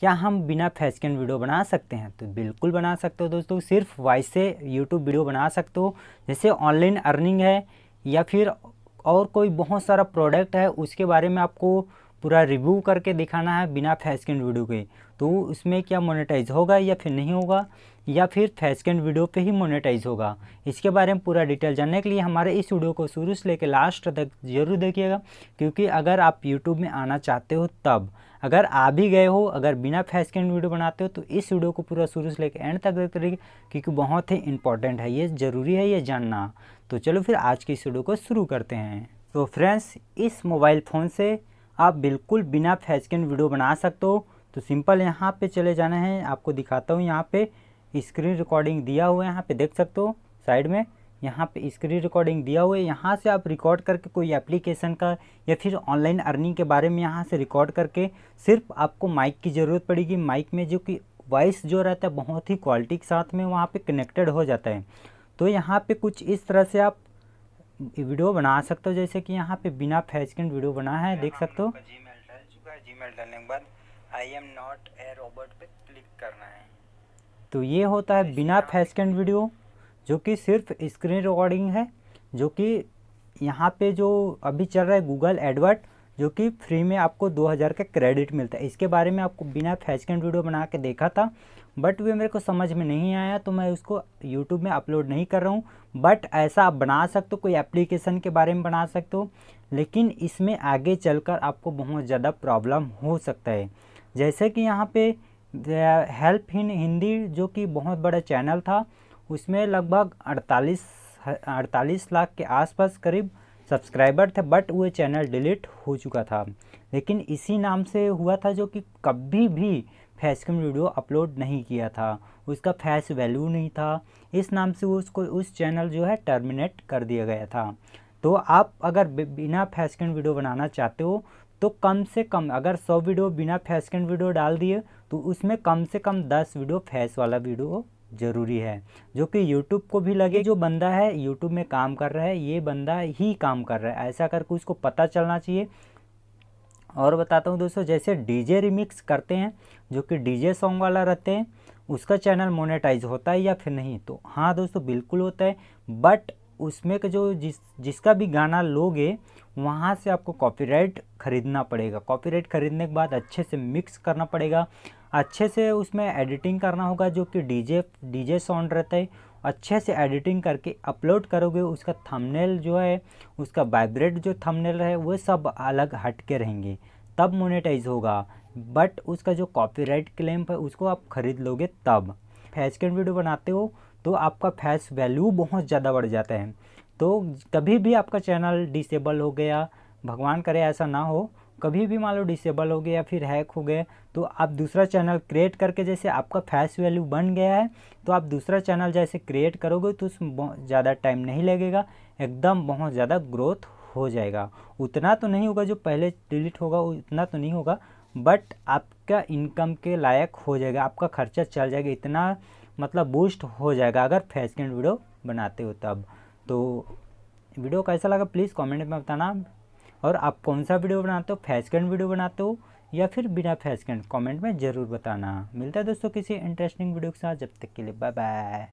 क्या हम बिना फेस कैम वीडियो बना सकते हैं तो बिल्कुल बना सकते हो दोस्तों सिर्फ वॉइस से यूट्यूब वीडियो बना सकते हो जैसे ऑनलाइन अर्निंग है या फिर और कोई बहुत सारा प्रोडक्ट है उसके बारे में आपको पूरा रिव्यू करके दिखाना है बिना फैसकेंड वीडियो के तो उसमें क्या मोनेटाइज होगा या फिर नहीं होगा या फिर फैसकेंड वीडियो पे ही मोनेटाइज होगा इसके बारे में पूरा डिटेल जानने के लिए हमारे इस वीडियो को शुरू से लेकर लास्ट तक जरूर देखिएगा क्योंकि अगर आप यूट्यूब में आना चाहते हो तब अगर आ भी गए हो अगर बिना फैसकेंड वीडियो बनाते हो तो इस वीडियो को पूरा शुरू से लेकर एंड तक देखते रहिए क्योंकि बहुत ही इंपॉर्टेंट है ये ज़रूरी है ये जानना तो चलो फिर आज की इस वीडियो को शुरू करते हैं तो फ्रेंड्स इस मोबाइल फ़ोन से आप बिल्कुल बिना फैचकन वीडियो बना सकते हो तो सिंपल यहाँ पे चले जाना है आपको दिखाता हूँ यहाँ पे स्क्रीन रिकॉर्डिंग दिया हुआ है यहाँ पे देख सकते हो साइड में यहाँ पे स्क्रीन रिकॉर्डिंग दिया हुआ है यहाँ से आप रिकॉर्ड करके कोई एप्लीकेशन का या फिर ऑनलाइन अर्निंग के बारे में यहाँ से रिकॉर्ड करके सिर्फ आपको माइक की ज़रूरत पड़ेगी माइक में जो कि वॉइस जो रहता है बहुत ही क्वालिटी के साथ में वहाँ पर कनेक्टेड हो जाता है तो यहाँ पर कुछ इस तरह से आप वीडियो बना सकते हो जैसे कि यहाँ पे बिना फैचकिन वीडियो बना है देख हाँ, सकते हो जी मेल डाल चुका है जी मेल डालने के बाद I am not a robot पे क्लिक करना है तो ये होता है तो बिना फैचकिन वीडियो जो कि सिर्फ स्क्रीन रिकॉर्डिंग है जो कि यहाँ पे जो अभी चल रहा है गूगल एडवर्ट जो कि फ्री में आपको 2000 का क्रेडिट मिलता है इसके बारे में आपको बिना फैचकन वीडियो बना के देखा था बट वे मेरे को समझ में नहीं आया तो मैं उसको यूट्यूब में अपलोड नहीं कर रहा हूँ बट ऐसा आप बना सकते हो कोई एप्लीकेशन के बारे में बना सकते हो लेकिन इसमें आगे चलकर आपको बहुत ज़्यादा प्रॉब्लम हो सकता है जैसे कि यहाँ पे हेल्प इन हिंदी जो कि बहुत बड़ा चैनल था उसमें लगभग अड़तालीस अड़तालीस लाख के आसपास करीब सब्सक्राइबर थे बट वो चैनल डिलीट हो चुका था लेकिन इसी नाम से हुआ था जो कि कभी भी फैशकम वीडियो अपलोड नहीं किया था उसका फैश वैल्यू नहीं था इस नाम से उसको उस चैनल जो है टर्मिनेट कर दिया गया था तो आप अगर बिना फैशकन वीडियो बनाना चाहते हो तो कम से कम अगर 100 वीडियो बिना फैशकन वीडियो डाल दिए तो उसमें कम से कम 10 वीडियो फैश वाला वीडियो ज़रूरी है जो कि YouTube को भी लगे जो बंदा है YouTube में काम कर रहा है ये बंदा ही काम कर रहा है ऐसा करके उसको पता चलना चाहिए और बताता हूँ दोस्तों जैसे डीजे रिमिक्स करते हैं जो कि डीजे सॉन्ग वाला रहते हैं उसका चैनल मोनेटाइज होता है या फिर नहीं तो हाँ दोस्तों बिल्कुल होता है बट उसमें का जो जिस जिसका भी गाना लोगे वहाँ से आपको कॉपीराइट ख़रीदना पड़ेगा कॉपीराइट ख़रीदने के बाद अच्छे से मिक्स करना पड़ेगा अच्छे से उसमें एडिटिंग करना होगा जो कि डीजे डीजे साउंड रहता है अच्छे से एडिटिंग करके अपलोड करोगे उसका थंबनेल जो है उसका वाइब्रेट जो थंबनेल है वो सब अलग हट के रहेंगे तब मोनेटाइज होगा बट उसका जो कॉपीराइट क्लेम है उसको आप ख़रीद लोगे तब फैस के वीडियो बनाते हो तो आपका फैस वैल्यू बहुत ज़्यादा बढ़ जाता है तो कभी भी आपका चैनल डिसेबल हो गया भगवान करे ऐसा ना हो कभी भी मान लो डिसेबल हो गया या फिर हैक हो गया तो आप दूसरा चैनल क्रिएट करके जैसे आपका फैस वैल्यू बन गया है तो आप दूसरा चैनल जैसे क्रिएट करोगे तो उसमें बहुत ज़्यादा टाइम नहीं लगेगा एकदम बहुत ज़्यादा ग्रोथ हो जाएगा उतना तो नहीं होगा जो पहले डिलीट होगा उतना तो नहीं होगा बट आपका इनकम के लायक हो जाएगा आपका खर्चा चल जाएगा इतना मतलब बूस्ट हो जाएगा अगर फैस वीडियो बनाते हो तब तो वीडियो कैसा लगा प्लीज़ कमेंट में बताना और आप कौन सा वीडियो बनाते हो फैच वीडियो बनाते हो या फिर बिना फैच कमेंट में ज़रूर बताना मिलता है दोस्तों किसी इंटरेस्टिंग वीडियो के साथ जब तक के लिए बाय बाय